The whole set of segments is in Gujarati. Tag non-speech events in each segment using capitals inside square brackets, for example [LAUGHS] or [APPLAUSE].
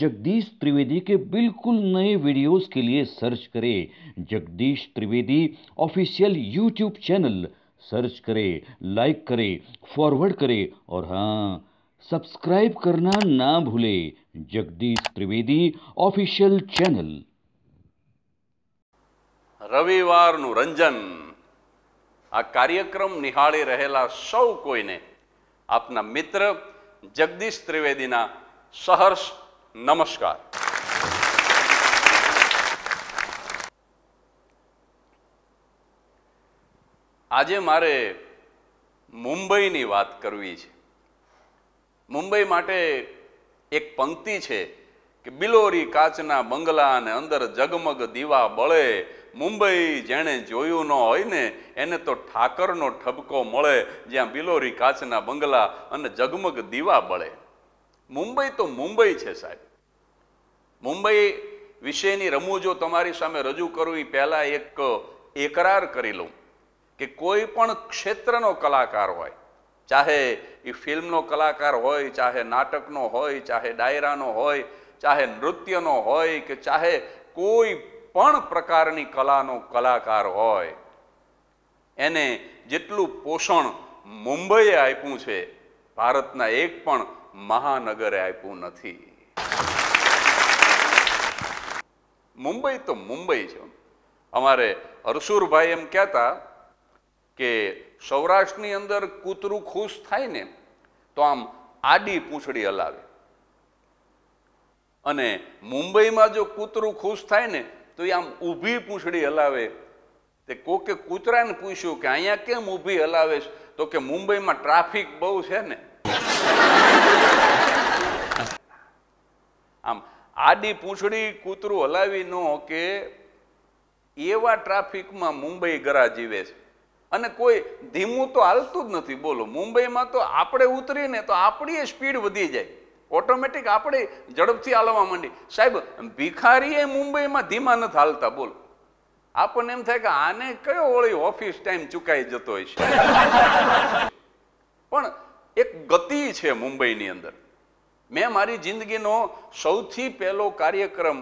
जगदीश त्रिवेदी के बिल्कुल नए वीडियोस के लिए सर्च करें Jagdish Trivedi official YouTube channel search करें लाइक करें फॉरवर्ड करें और हाँ सब्सक्राइब करना ना भूले जगदीश त्रिवेदी ऑफिशियल चैनल રવિવારનું आ कार्यक्रम કાર્યક્રમ रहे રહેલા कोई ने अपना मित्र जगदीश त्रिवेदी सहर्ष નમસ્કાર આજે મારે મુંબઈની વાત કરવી છે મુંબઈ માટે એક પંક્તિ છે કે બિલોરી કાચના બંગલા અને અંદર જગમગ દીવા બળે મુંબઈ જેણે જોયું ન હોય ને એને તો ઠાકરનો ઠબકો મળે જ્યાં બિલોરી કાચના બંગલા અને જગમગ દીવા બળે મુંબઈ તો મુંબઈ છે સાહેબ મુંબઈ વિશેની રમૂજ જો તમારી સામે રજૂ કરું એ પહેલાં એક એકરાર કરી લઉં કે કોઈ પણ ક્ષેત્રનો કલાકાર હોય ચાહે એ ફિલ્મનો કલાકાર હોય ચાહે નાટકનો હોય ચાહે ડાયરાનો હોય ચાહે નૃત્યનો હોય કે ચાહે કોઈ પણ પ્રકારની કલાનો કલાકાર હોય એને જેટલું પોષણ મુંબઈએ આપ્યું છે ભારતના એક પણ મહાનગરે આપ્યું નથી મુંબઈ તો મુંબઈ છે અમારે હરસુરભાઈ એમ કહેતા કે સૌરાષ્ટ્રની અંદર કૂતરું ખુશ થાય ને તો આમ આડી પૂંછડી હલાવે અને મુંબઈમાં જો કૂતરું ખુશ થાય ને તો એ આમ ઊભી પૂંછડી હલાવે તે કોકે કૂતરાને પૂછ્યું કે અહીંયા કેમ ઊભી હલાવેશ તો કે મુંબઈમાં ટ્રાફિક બહુ છે ને આમ આડી પૂંછડી કૂતરું હલાવી નો કે એવા ટ્રાફિકમાં મુંબઈ ગરા જીવે છે અને કોઈ ધીમું તો હાલતું જ નથી બોલો મુંબઈમાં તો આપણે ઉતરીને તો આપણી સ્પીડ વધી જાય ઓટોમેટિક આપણે ઝડપથી હાલવા માંડી સાહેબ ભિખારીએ મુંબઈમાં ધીમા નથી હાલતા બોલો આપણને એમ થાય કે આને કયો ઓળી ઓફિસ ટાઈમ ચૂકાઈ જતો હોય છે પણ એક ગતિ છે મુંબઈની અંદર મેં મારી જિંદગીનો સૌથી પહેલો કાર્યક્રમ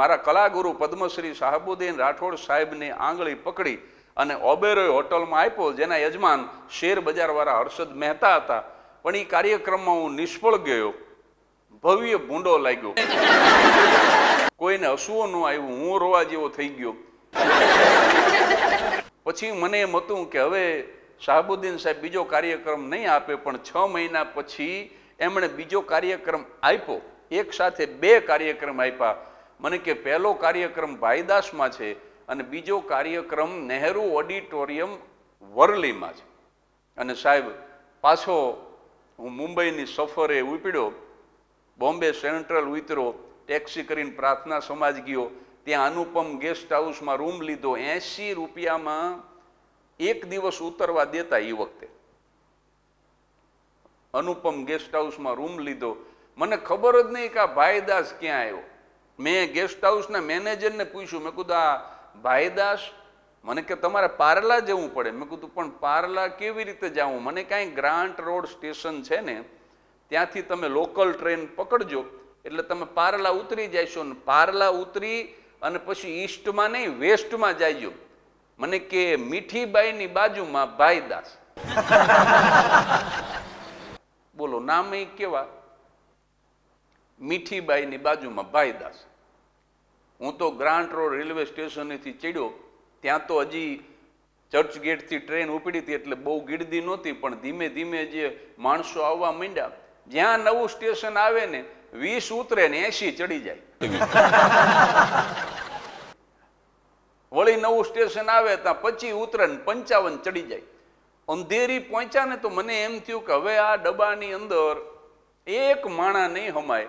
મારા કલાગુરુ પદ્મશ્રી શાહબુદ્દીન રાઠોડ સાહેબની આંગળી પકડી અને ઓબેરોય હોટલમાં આપ્યો જેના યજમાન શેર બજારવાળા હર્ષદ મહેતા હતા પણ એ કાર્યક્રમમાં હું નિષ્ફળ ગયો ભવ્ય ભૂંડો લાગ્યો કોઈને હસવું ન આવ્યું હું રોવા જેવો થઈ ગયો પછી મને એમ હતું કે હવે શાહબુદ્દીન સાહેબ બીજો કાર્યક્રમ નહીં આપે પણ છ મહિના પછી એમણે બીજો કાર્યક્રમ આપ્યો એક સાથે બે કાર્યક્રમ આપ્યા મને કે પહેલો કાર્યક્રમ ભાઈદાસમાં છે અને બીજો કાર્યક્રમ નહેરુ ઓડિટોરિયમ વરલીમાં છે અને સાહેબ પાછો હું મુંબઈની સફરે ઉપડ્યો બોમ્બે સેન્ટ્રલ ઉતરો ટેક્સી કરીને પ્રાર્થના સમાજ ગયો ત્યાં અનુપમ ગેસ્ટ હાઉસમાં રૂમ લીધો એંશી રૂપિયામાં એક દિવસ ઉતરવા દેતા એ વખતે અનુપમ ગેસ્ટ હાઉસમાં રૂમ લીધો મને ખબર જ નહીં કે આ ભાઈદાસ ક્યાં આવ્યો મેં ગેસ્ટ હાઉસના મેનેજરને પૂછ્યું મેં કીધું આ ભાઈદાસ મને કે તમારે પારલા જવું પડે મેં કીધું પણ પારલા કેવી રીતે જવું મને કાંઈ ગ્રાન્ટ રોડ સ્ટેશન છે ને ત્યાંથી તમે લોકલ ટ્રેન પકડજો એટલે તમે પારલા ઉતરી જશો ને પારલા ઉતરી અને પછી ઈસ્ટમાં નહીં વેસ્ટમાં જાયજો મને કે મીઠીબાઈની બાજુમાં ભાઈદાસ બોલો નામ એ કેવા મીઠીબાઈની બાજુમાં ભાઈદાસ હું તો ગ્રાન્ટ રોડ રેલવે સ્ટેશનેથી ચડ્યો ત્યાં તો હજી ચર્ચ ગેટથી ટ્રેન ઉપડી હતી એટલે બહુ ગીર્દી નહોતી પણ ધીમે ધીમે જે માણસો આવવા માંડ્યા જ્યાં નવું સ્ટેશન આવે ને વીસ ઉતરે ને એસી ચડી જાય [LAUGHS] વળી નવું સ્ટેશન આવે ત્યાં પચી ઉતરે ને પંચાવન ચડી જાય અંધેરી પહોંચ્યા ને તો મને એમ થયું કે હવે આ ડબ્બાની અંદર એક માણા નહીં હમાય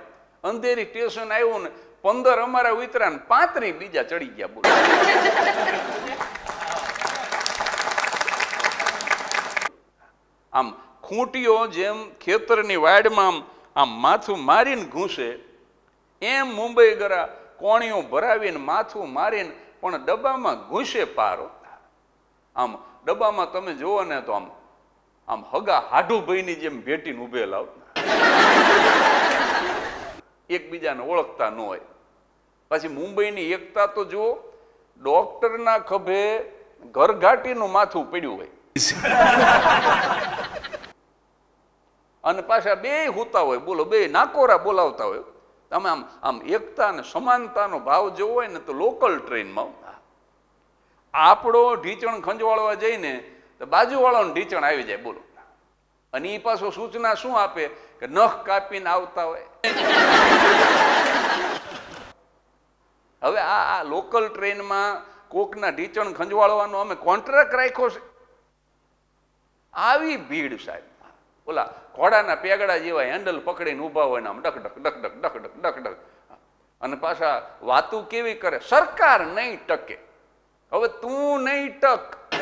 અંધેરી સ્ટેશન આવ્યું ને પંદર અમારા ઉતરા ને પાંત્રી બીજા ચડી ગયા બોલ આમ ખૂંટીઓ જેમ ખેતરની વાડમાં આમ આમ માથું મારીને ઘૂસે એમ મુંબઈ ગરા કોણીઓ ભરાવીને માથું મારીને પણ ડબ્બામાં ઘૂસે પારો આમ ડબ્બામાં તમે જુઓ ને તો આમ આમ હગા હાઢુભાઈની જેમ ભેટીને ઉભેલા એકબીજાને ઓળખતા ન હોય પછી મુંબઈની એકતા તો જુઓ ડોક્ટરના ખભે ઘરઘાટીનું માથું પડ્યું હોય અને પાછા બે હોતા હોય બોલો બે નાકોરા બોલાવતા હોય તમે આમ આમ એકતા અને સમાનતાનો ભાવ જેવો હોય ને તો લોકલ ટ્રેનમાં આપણો ઢીચણ ખંજવાળવા જઈને તો બાજુવાળાનું ઢીચણ આવી જાય બોલો અને એ પાછો સૂચના શું આપે કે નખ કાપીને આવતા હોય હવે આ આ લોકલ ટ્રેનમાં કોકના ઢીચણ ખંજવાળવાનો અમે કોન્ટ્રાક્ટ રાખ્યો છે આવી ભીડ સાહેબ ઓલા ઘોડાના પેગડા જેવા હેન્ડલ પકડીને ઊભા હોય ને આમ ડક ડક ડક ડક ડક ડક ડક ડક અને પાછા વાતું કેવી કરે સરકાર નહીં ટકે હવે તું નહીં ટક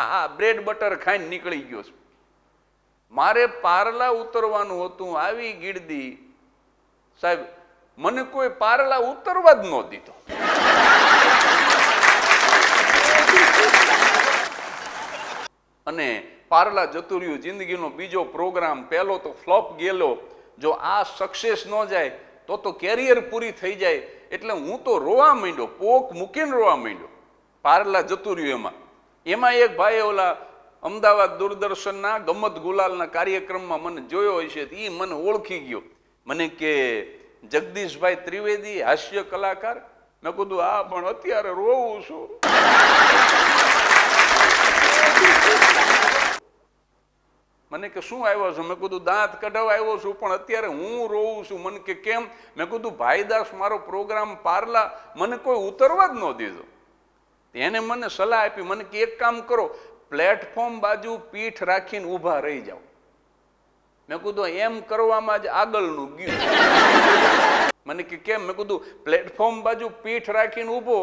હા બ્રેડ બટર ખાઈને નીકળી ગયો છું મારે પારલા ઉતરવાનું હતું આવી ગીડદી સાહેબ મને કોઈ પારલા ઉતરવા જ ન દીધો અને પારલા જતું રહ્યું જિંદગીનો બીજો પ્રોગ્રામ પહેલો તો ફ્લોપ ગયેલો જો આ સક્સેસ ન જાય તો તો કેરિયર પૂરી થઈ જાય એટલે હું તો રોવા માંડ્યો પોક મૂકીને રોવા માંડ્યો પારલા જતું રહ્યું એમાં એમાં એક ભાઈ ઓલા અમદાવાદ દૂરદર્શનના ગમત ગુલાલના કાર્યક્રમમાં મને જોયો હોય છે એ મને ઓળખી ગયો મને કે જગદીશભાઈ ત્રિવેદી હાસ્ય કલાકાર મેં કીધું આ પણ અત્યારે રોવું છું મને કે શું આવ્યો છો મેં કીધું દાંત કઢાવવા આવ્યો છું પણ અત્યારે હું રોવું છું મને કે કેમ મેં કીધું ભાઈદાસ મારો પ્રોગ્રામ પારલા મને કોઈ ઉતરવા જ ન દીધો એને મને સલાહ આપી મને કે એક કામ કરો પ્લેટફોર્મ બાજુ પીઠ રાખીને ઊભા રહી જાઓ મેં કીધું એમ કરવામાં જ આગળનું ગયું મને કે કેમ મેં કીધું પ્લેટફોર્મ બાજુ પીઠ રાખીને ઊભો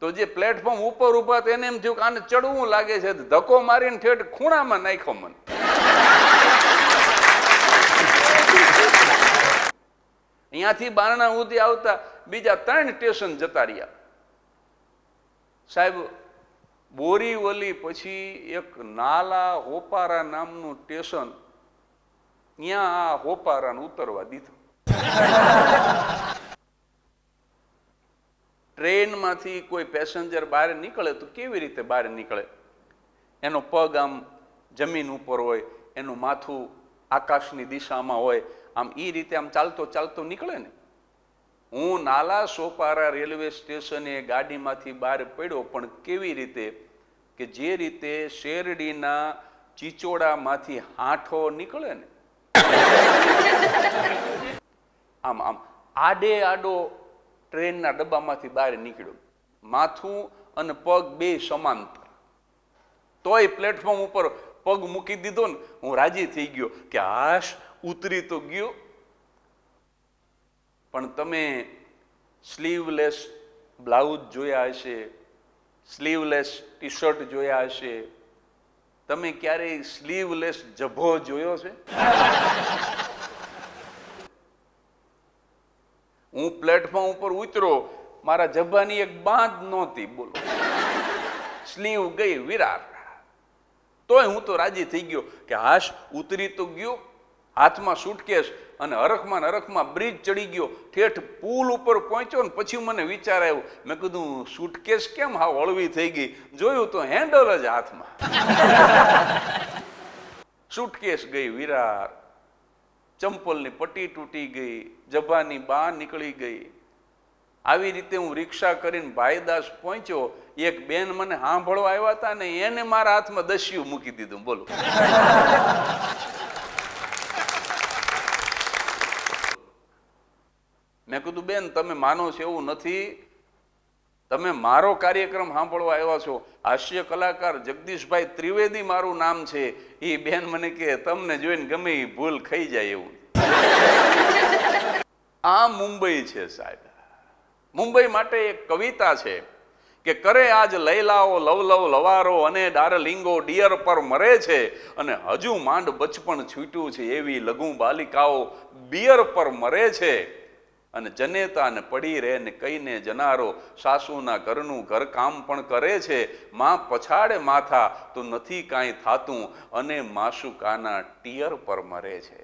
તો જે પ્લેટફોર્મ ઉપર ઊભા તો એને એમ થયું કે આને ચડવું લાગે છે ધક્કો મારીને ઠેઠ ખૂણામાં નાખ્યો મને અહીંયાથી બારણા સુધી આવતા બીજા ત્રણ સ્ટેશન જતા રહ્યા સાહેબ બોરીવલી પછી એક નાલા હોપારા નામનું સ્ટેશન ત્યાં આ હોપારાને ઉતરવા દીધું ટ્રેનમાંથી કોઈ પેસેન્જર બહાર નીકળે તો કેવી રીતે બહાર નીકળે એનો પગ આમ જમીન ઉપર હોય એનું માથું આકાશની દિશામાં હોય આમ એ રીતે આમ ચાલતો ચાલતો નીકળે ને હું નાલા સોપારા રેલવે સ્ટેશને ગાડીમાંથી બહાર પડ્યો પણ કેવી રીતે કે જે રીતે શેરડીના ચીચોડામાંથી હાંઠો નીકળે ને આમ આમ આડે આડો ટ્રેનના ડબ્બામાંથી બહાર નીકળ્યો માથું અને પગ બે સમાંતર તોય પ્લેટફોર્મ ઉપર પગ મૂકી દીધો ને હું રાજી થઈ ગયો કે આશ ઉતરી તો ગયો પણ તમે સ્લીવલેસ બ્લાઉઝ જોયા હશે સ્લીવલેસ ટી શર્ટ જોયા હશે તમે ક્યારેય સ્લીવલેસ જભો જોયો છે હું પ્લેટફોર્મ ઉપર ઉતરો મારા જભાની એક બાંધ નહોતી બોલો સ્લીવ ગઈ વિરાટ તોય હું તો રાજી થઈ ગયો કે હાશ ઉતરી તો ગયો હાથમાં સુટકેશ અને અરખમાં હરખમાં બ્રિજ ચડી ગયો ઠેઠ પુલ ઉપર પહોંચ્યો ને પછી મને વિચાર આવ્યો મેં કીધું સુટકેશ કેમ હા હળવી થઈ ગઈ જોયું તો હેન્ડલ જ હાથમાં સુટકેશ [LAUGHS] ગઈ વિરાર ચંપલની પટ્ટી તૂટી ગઈ જભાની બા નીકળી ગઈ આવી રીતે હું રિક્ષા કરીને ભાઈદાસ પહોંચ્યો એક બેન મને સાંભળવા આવ્યા હતા ને એને મારા હાથમાં દસ્યું મૂકી દીધું બોલો મેં કીધું બેન તમે માનો છો એવું નથી તમે મારો કાર્યક્રમ સાંભળવા આવ્યા છો હાસ્ય કલાકાર જગદીશભાઈ ત્રિવેદી મારું નામ છે એ બેન મને કે તમને જોઈને ગમે એ ભૂલ ખાઈ જાય એવું આ મુંબઈ છે સાહેબ મુંબઈ માટે એક કવિતા છે કે કરે આજ લૈલાઓ લવ લવ લવારો અને ડારલિંગો ડિયર પર મરે છે અને હજુ માંડ બચપણ છૂટ્યું છે એવી લઘુ બાલિકાઓ બિયર પર મરે છે અને જનેતાને પડી રહે ને કહીને જનારો સાસુના ઘરનું ઘરકામ પણ કરે છે માં પછાડે માથા તો નથી કાંઈ થાતું અને માસુકાના ટીયર પર મરે છે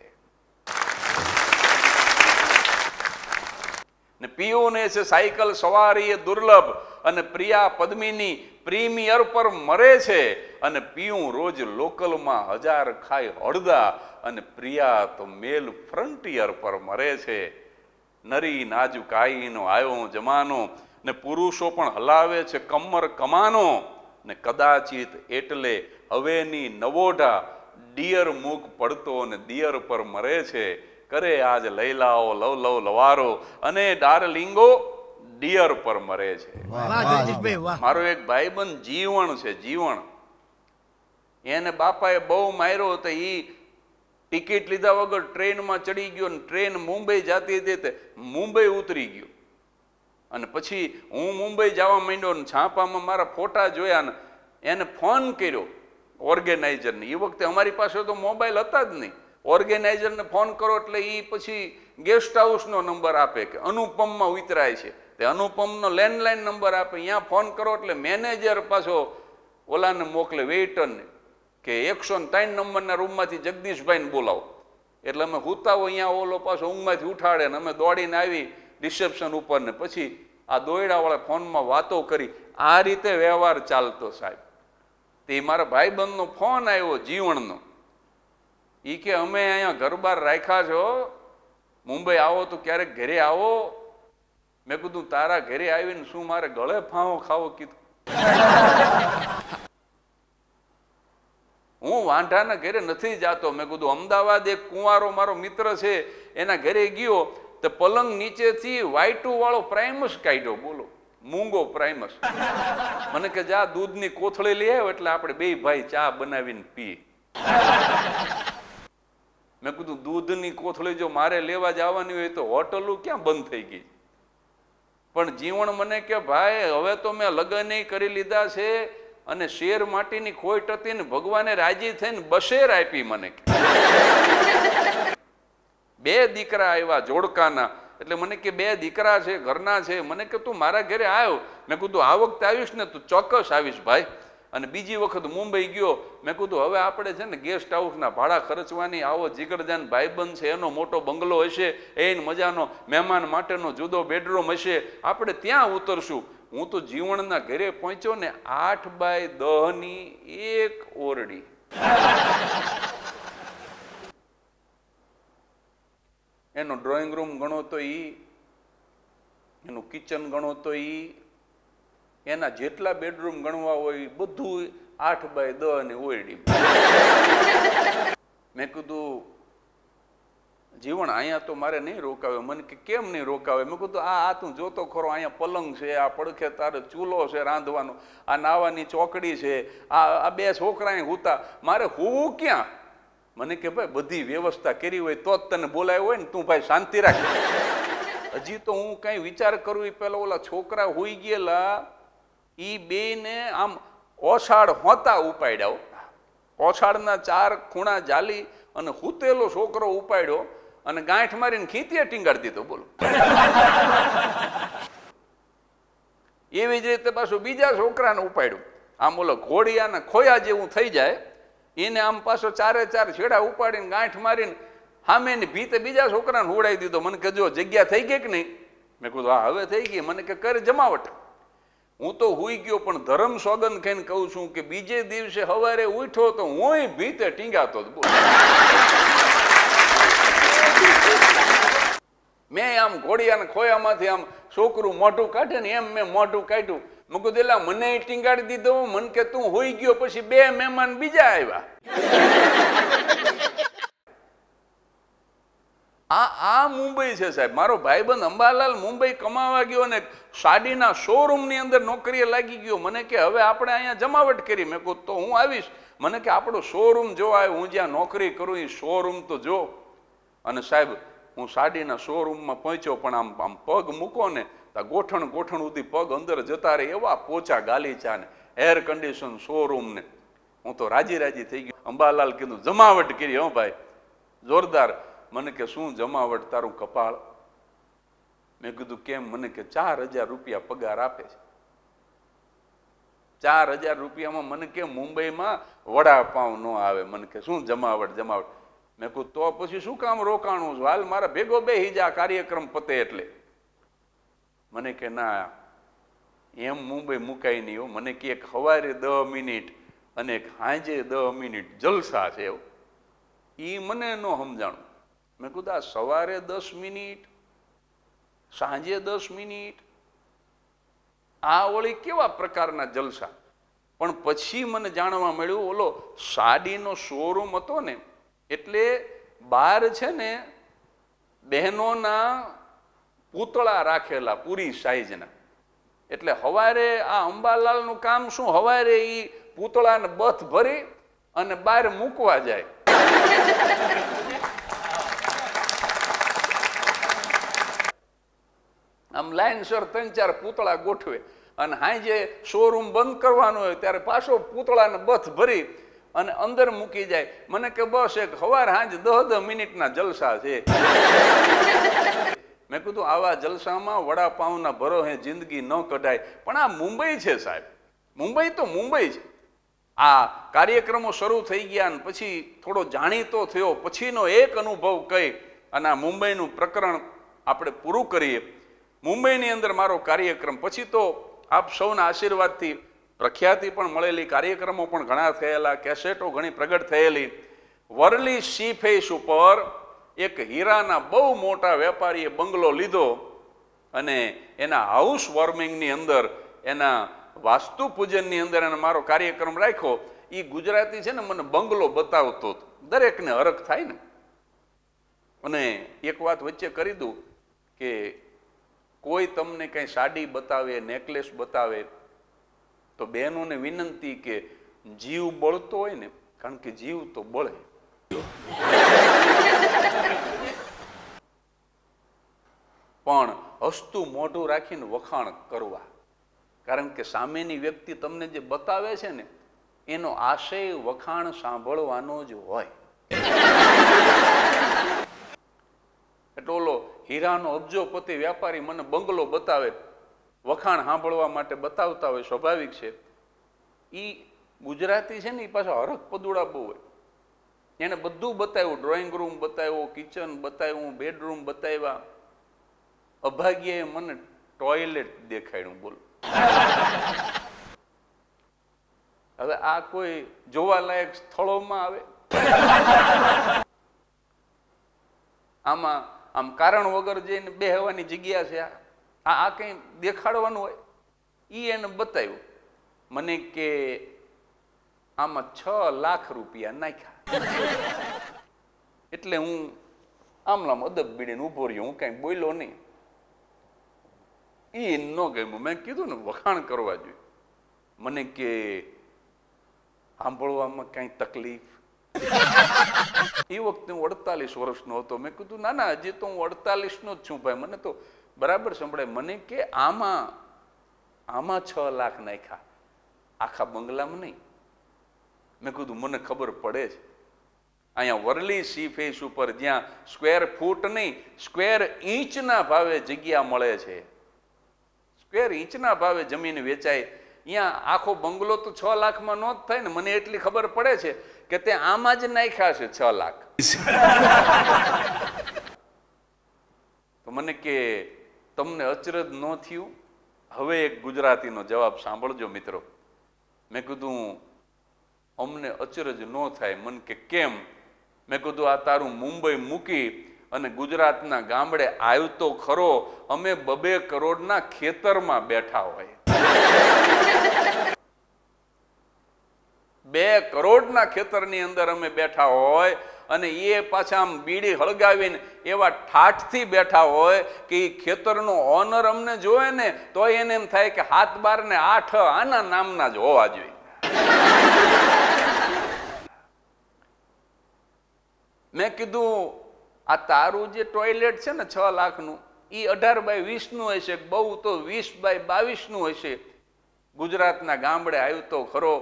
ને પીઓને છે સાયકલ સવારી એ દુર્લભ અને પ્રિયા પદ્મિની પ્રીમિયર પર મરે છે અને પીયું રોજ લોકલમાં હજાર ખાય હળદા અને પ્રિયા તો મેલ ફ્રન્ટિયર પર મરે છે નરી નાજુકાઈનો આયો જમાનો ને પુરુષો પણ હલાવે છે કમર કમાનો ને કદાચિત એટલે હવેની નવોઢા ડિયર મુખ પડતો ને દિયર પર મરે છે કરે આજ લાવો લવ લવ લવારો અને ડાર્લિંગો ડિયર પર મરે છે મારો એક ભાઈબંધ જીવણ છે જીવણ એને બાપાએ બહુ માર્યો તો એ ટિકિટ લીધા વગર ટ્રેનમાં ચડી ગયો અને ટ્રેન મુંબઈ જતી હતી મુંબઈ ઉતરી ગયો અને પછી હું મુંબઈ જવા માંડ્યો ને છાપામાં મારા ફોટા જોયા ને એને ફોન કર્યો ઓર્ગેનાઇઝરને એ વખતે અમારી પાસે તો મોબાઈલ હતા જ નહીં ઓર્ગેનાઇઝરને ફોન કરો એટલે એ પછી ગેસ્ટ હાઉસનો નંબર આપે કે અનુપમમાં ઉતરાય છે તે અનુપમનો લેન્ડલાઇન નંબર આપે અહીંયા ફોન કરો એટલે મેનેજર પાછો ઓલાને મોકલે વેઇટરને કે એકસો ત્રણ નંબરના રૂમમાંથી જગદીશભાઈને બોલાવો એટલે અમે હુતા અહીંયા ઓલો પાછો ઊંઘમાંથી ઉઠાડે ને અમે દોડીને આવી રિસેપ્શન ઉપર ને પછી આ દોયડાવાળા ફોનમાં વાતો કરી આ રીતે વ્યવહાર ચાલતો સાહેબ તે મારા ભાઈબંધનો ફોન આવ્યો જીવનનો એ કે અમે અહીંયા ઘર બહાર રાખ્યા છો મુંબઈ આવો તો ક્યારેક ઘરે આવો મેં કીધું તારા ઘરે આવીને શું મારે ગળે ફાવો ખાવો કીધું હું વાંઢાના ઘરે નથી જાતો મેં કીધું અમદાવાદ એક કુંવારો મારો મિત્ર છે એના ઘરે ગયો તો પલંગ નીચેથી વાઈટુ વાળો પ્રાઇમસ કાઢ્યો બોલો મૂંગો પ્રાઇમસ મને કે જા દૂધની કોથળી લે એટલે આપણે બે ભાઈ ચા બનાવીને પીએ મેં કીધું દૂધની કોથળી જો મારે લેવા જવાની હોય તો હોટલો ક્યાં બંધ થઈ ગઈ પણ જીવણ મને કે ભાઈ હવે તો મેં લગ્ન કરી લીધા છે અને શેર માટીની ખોટ હતી ને ભગવાને રાજી થઈને બશેર આપી મને બે દીકરા આવ્યા જોડકાના એટલે મને કે બે દીકરા છે ઘરના છે મને કે તું મારા ઘરે આવ્યો મેં કીધું આ વખતે આવીશ ને તું ચોક્કસ આવીશ ભાઈ અને બીજી વખત મુંબઈ ગયો મેં કીધું હવે આપણે છે ને ગેસ્ટ હાઉસના ભાડા ખર્ચવાની આવો જીગરજાન ભાઈબંધ છે એનો મોટો બંગલો હશે એને મજાનો મહેમાન માટેનો જુદો બેડરૂમ હશે આપણે ત્યાં ઉતરશું હું તો જીવણના ઘરે પહોંચ્યો ને આઠ બાય દહની એક ઓરડી એનો ડ્રોઈંગ રૂમ ગણો તો એ એનું કિચન ગણો તો એ એના જેટલા બેડરૂમ ગણવા હોય બધું આઠ બાય દ અને ઓરડી મેં કીધું જીવન અહીંયા તો મારે નહીં રોકાવે મને કે કેમ નહીં રોકાવે મેં કીધું આ આ તું જોતો ખરો અહીંયા પલંગ છે આ પડખે તારે ચૂલો છે રાંધવાનો આ નાવાની ચોકડી છે આ આ બે છોકરા હુતા મારે હોવું ક્યાં મને કે ભાઈ બધી વ્યવસ્થા કરી હોય તો જ તને બોલાવ્યો હોય ને તું ભાઈ શાંતિ રાખ હજી તો હું કઈ વિચાર કરું એ પેલા ઓલા છોકરા હોઈ ગયેલા એ બેને આમ ઓછાળ હોતા ઉપાડ્યા ઓછાળના ચાર ખૂણા જાલી અને હુતેલો છોકરો ઉપાડ્યો અને ગાંઠ મારીને ખીતીએ ટીંગાડી દીધો બોલો એવી જ રીતે પાછું બીજા છોકરાને ઉપાડ્યું આમ બોલો ઘોડિયાને ખોયા જેવું થઈ જાય એને આમ પાછો ચારે ચાર છેડા ઉપાડીને ગાંઠ મારીને સામે એની ભીતે બીજા છોકરાને હુડાઈ દીધો મને કે જો જગ્યા થઈ ગઈ કે નહીં મેં કીધું હા હવે થઈ ગઈ મને કે કર જમાવટ હું તો હુઈ ગયો પણ ધર્મ સોગંદ ખાઈને કહું છું કે બીજે દિવસે સવારે ઉઠો તો હું ભીતે ટીંગાતો બોલ મેં આમ ઘોડિયાના ખોયામાંથી આમ છોકરું મોઢું કાઢે ને એમ મેં મોઢું કાઢ્યું મેં કીધું એલા મને ટીંગાડી દીધો મન કે તું હોઈ ગયો પછી બે મહેમાન બીજા આવ્યા આ આ મુંબઈ છે સાહેબ મારો ભાઈબંધ અંબાલાલ મુંબઈ કમાવા ગયો ને સાડીના શોરૂમની અંદર નોકરીએ લાગી ગયો મને કે હવે આપણે અહીંયા જમાવટ કરી મેં કહું તો હું આવીશ મને કે આપણો શોરૂમ જોવાય હું જ્યાં નોકરી કરું એ શોરૂમ તો જો અને સાહેબ હું સાડીના શોરૂમમાં પહોંચ્યો પણ આમ આમ પગ મૂકો ને તો ગોઠણ ગોઠણ સુધી પગ અંદર જતા રહે એવા પોચા ગાલીચા ને એર કન્ડિશન શોરૂમ ને હું તો રાજી રાજી થઈ ગયો અંબાલાલ કીધું જમાવટ કરી હો ભાઈ જોરદાર મને કે શું જમાવટ તારું કપાળ મેં કીધું કેમ મને કે ચાર હજાર રૂપિયા પગાર આપે છે ચાર હજાર રૂપિયામાં મને કે મુંબઈમાં વડાપાઉં ન આવે મને કે શું જમાવટ જમાવટ મેં કહું તો પછી શું કામ રોકાણું છું હાલ મારા ભેગો બે હિજા કાર્યક્રમ પતે એટલે મને કે ના એમ મુંબઈ મુકાય નહીં એવું મને કે એક સવારે દહ મિનિટ અને એક સાંજે દહ મિનિટ જલસા છે એવું એ મને ન સમજાણું મેં કીધું સવારે દસ મિનિટ સાંજે દસ મિનિટ આ વળી કેવા પ્રકારના જલસા પણ પછી મને જાણવા મળ્યું ઓલો સાડીનો શોરૂમ હતો ને એટલે બહાર છે ને બહેનોના પૂતળા રાખેલા પૂરી સાઈઝના એટલે હવારે આ અંબાલાલનું કામ શું હવારે એ પૂતળાને બથ ભરી અને બહાર મૂકવા જાય આમ લાઇનસર ત્રણ ચાર પૂતળા ગોઠવે અને હાંજે શોરૂમ બંધ કરવાનો હોય ત્યારે પાછો પૂતળાને બથ ભરી અને અંદર મૂકી જાય મને કે બસ એક હવાર હાંજ દહ દહ મિનિટના જલસા છે મેં કીધું આવા જલસામાં વડાપાઉંના ભરો હે જિંદગી ન કઢાય પણ આ મુંબઈ છે સાહેબ મુંબઈ તો મુંબઈ છે આ કાર્યક્રમો શરૂ થઈ ગયા અને પછી થોડો જાણીતો થયો પછીનો એક અનુભવ કહી અને આ મુંબઈનું પ્રકરણ આપણે પૂરું કરીએ મુંબઈની અંદર મારો કાર્યક્રમ પછી તો આપ સૌના આશીર્વાદથી પ્રખ્યાતિ પણ મળેલી કાર્યક્રમો પણ ઘણા થયેલા કેસેટો ઘણી પ્રગટ થયેલી વરલી સી ફેસ ઉપર એક હીરાના બહુ મોટા વેપારીએ બંગલો લીધો અને એના હાઉસ વોર્મિંગની અંદર એના વાસ્તુ પૂજનની અંદર એને મારો કાર્યક્રમ રાખ્યો એ ગુજરાતી છે ને મને બંગલો બતાવતો દરેકને હરખ થાય ને અને એક વાત વચ્ચે કરી દઉં કે કોઈ તમને કઈ સાડી બતાવે નેકલેસ બતાવે તો બહેનોને વિનંતી કે જીવ બળતો હોય ને કારણ કે જીવ તો બળે પણ હસતું મોઢું રાખીને વખાણ કરવા કારણ કે સામેની વ્યક્તિ તમને જે બતાવે છે ને એનો આશય વખાણ સાંભળવાનો જ હોય એટલો ઓલો હીરાનો અબજોપતિ વ્યાપારી મને બંગલો બતાવે વખાણ સાંભળવા માટે બતાવતા હોય સ્વાભાવિક છે એ ગુજરાતી છે ને એ પાછા હરખ પદુડા બહુ હોય એને બધું બતાવ્યું ડ્રોઈંગ રૂમ બતાવ્યો કિચન બતાવ્યું બેડરૂમ બતાવ્યા અભાગ્યએ મને ટોયલેટ દેખાડ્યું બોલો હવે આ કોઈ જોવાલાયક સ્થળોમાં આવે આમાં આમ કારણ વગર જઈને બેહવાની જગ્યા છે આ આ કંઈ દેખાડવાનું હોય એ એને બતાવ્યું મને કે આમાં છ લાખ રૂપિયા નાખ્યા એટલે હું આમલામ અદબ બીડીને ઉભો રહ્યો હું કાંઈ બોલ્યો નહીં એ ન ગમ્યું મેં કીધું ને વખાણ કરવા જોઈએ મને કે સાંભળવામાં કાંઈ તકલીફ એ વખતે હું અડતાલીસ વર્ષનો હતો મેં કીધું ના ના હજી તો હું અડતાલીસનો જ છું ભાઈ મને તો બરાબર સંભળાય મને કે આમાં આમાં છ લાખ નાખ્યા આખા બંગલામાં નહીં મેં કીધું મને ખબર પડે છે અહીંયા વરલી સી ફેસ ઉપર જ્યાં સ્ક્વેર ફૂટ નહીં સ્ક્વેર ઇંચના ભાવે જગ્યા મળે છે સ્ક્વેર ઇંચના ભાવે જમીન વેચાય અહીંયા આખો બંગલો તો છ લાખમાં નો જ થાય ને મને એટલી ખબર પડે છે કે તે આમાં જ નાખ્યા છે છ લાખ તો મને કે તમને અચરજ ન થયું હવે એક ગુજરાતીનો જવાબ સાંભળજો મિત્રો મેં કીધું અમને અચરજ ન થાય મન કે કેમ મેં કીધું આ તારું મુંબઈ મૂકી અને ગુજરાતના ગામડે આવ્યો તો ખરો અમે બબે કરોડના ખેતરમાં બેઠા હોય બે કરોડના ખેતરની અંદર અમે બેઠા હોય અને એ પાછા આમ બીડી હળગાવીને એવા ઠાઠથી બેઠા હોય કે એ ખેતરનો ઓનર અમને જોવે ને તો એને એમ થાય કે હાથ બાર ને આઠ આના નામના જ હોવા જોઈએ મેં કીધું આ તારું જે ટોયલેટ છે ને છ લાખનું એ અઢાર બાય વીસનું હશે બહુ તો વીસ બાય બાવીસનું હશે ગુજરાતના ગામડે આવ્યું તો ખરો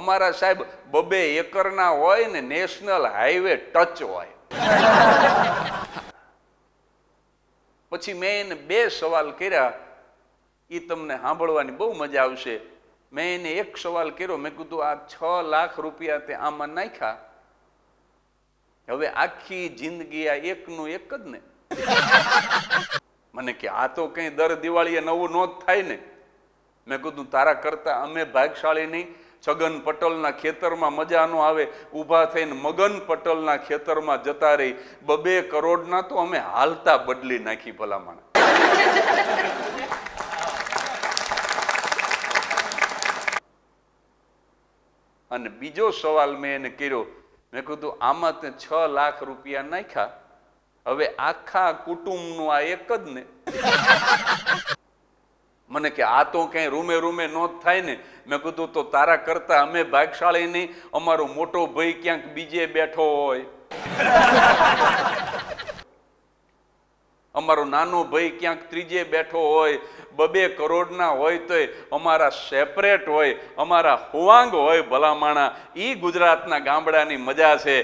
અમારા સાહેબ બબે એકરના હોય ને નેશનલ હાઈવે ટચ હોય પછી મેં એને બે સવાલ કર્યા એ તમને સાંભળવાની બહુ મજા આવશે મેં એને એક સવાલ કર્યો મેં કીધું આ છ લાખ રૂપિયા તે આમાં નાખ્યા હવે આખી જિંદગી આ એકનું એક જ ને મને કે આ તો કઈ દર દિવાળીએ નવું નોંધ થાય ને મેં કીધું તારા કરતા અમે ભાગશાળી નહીં છગન પટેલના ખેતરમાં મજા ન આવે ઊભા થઈને મગન પટેલના ખેતરમાં જતા રહી બબે કરોડના તો અમે હાલતા બદલી નાખી ભલામણ અને બીજો સવાલ મેં એને કર્યો મેં કીધું આમાં તે છ લાખ રૂપિયા નાખ્યા હવે આખા કુટુંબનું આ એક જ ને મને કે આ તો ક્યાંય રૂમે રૂમે ન થાય ને મેં કીધું તો તારા કરતા અમે ભાગશાળી નહીં અમારો મોટો ભાઈ ક્યાંક બીજે બેઠો હોય [LAUGHS] અમારો નાનો ભાઈ ક્યાંક ત્રીજે બેઠો હોય બબે કરોડના હોય તો અમારા સેપરેટ હોય અમારા હુવાંગ હોય ભલામાણા એ ગુજરાતના ગામડાની મજા છે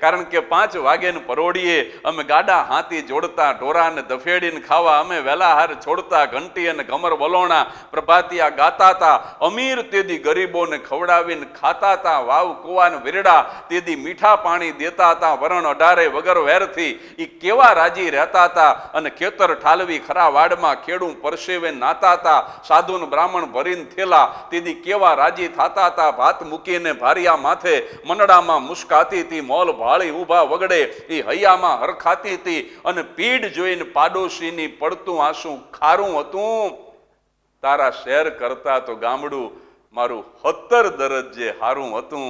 કારણ કે પાંચ વાગે ને પરોડીએ અમે ગાડા હાથી જોડતા ઢોરાને દફેડીને ખાવા અમે વેલા હાર છોડતા ઘંટી અને ગમર વલોણા પ્રભાતિયા ગાતા હતા અમીર તેદી ગરીબોને ખવડાવીને ખાતા હતા વાવ કુવાન વિરડા તેદી મીઠા પાણી દેતા હતા વરણ અઢારે વગર વેરથી એ કેવા રાજી રહેતા હતા અને ખેતર ઠાલવી ખરા વાડમાં ખેડું પરસેવે નાતા હતા સાધુન બ્રાહ્મણ ભરીને થેલા તેથી કેવા રાજી થતા હતા ભાત મૂકીને ભારિયા માથે મનડામાં મુસ્કાતી હતી મોલ ભાવ વાળી ઊભા વગડે એ હૈયામાં હરખાતી હતી અને પીડ જોઈને પાડોશીની પડતું આંસુ ખારું હતું તારા શેર કરતા તો ગામડું મારું હત્તર જે હારું હતું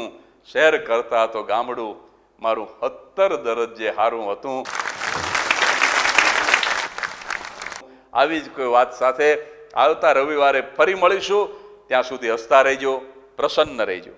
શેર કરતા તો ગામડું મારું હત્તર જે હારું હતું આવી જ કોઈ વાત સાથે આવતા રવિવારે ફરી મળીશું ત્યાં સુધી હસતા રહેજો પ્રસન્ન રહેજો